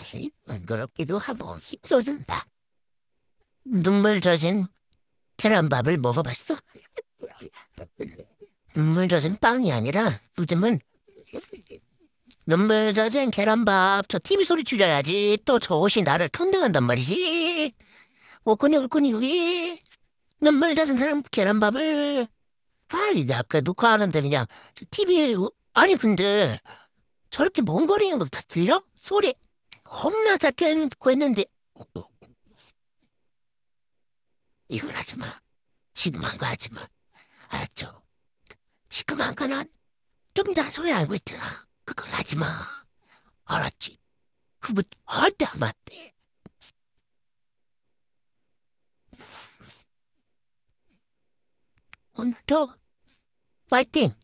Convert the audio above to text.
사실 번거롭기도 하고 힘들어다 눈물 젖은 계란밥을 먹어봤어? 눈물 젖은 빵이 아니라 요즘은 눈물 젖은 계란밥 저 TV 소리 줄여야지 또저 옷이 나를 톤등한단 말이지 오끈이 오끈이 여기 눈물 젖은 사람 계란밥을 아니 그 아까 녹화하는데 그냥 t v 아니 근데 저렇게 멍거리는 거다 들려? 소리 겁나 작게 해놓고 했는데 어, 어. 이건 하지마 지금 한거 하지마 알았죠? 지금 한 거는 좀나 소리 알고 있잖아 그걸 하지마 알았지? 그분 절대 안 맞대 오늘도 파이팅!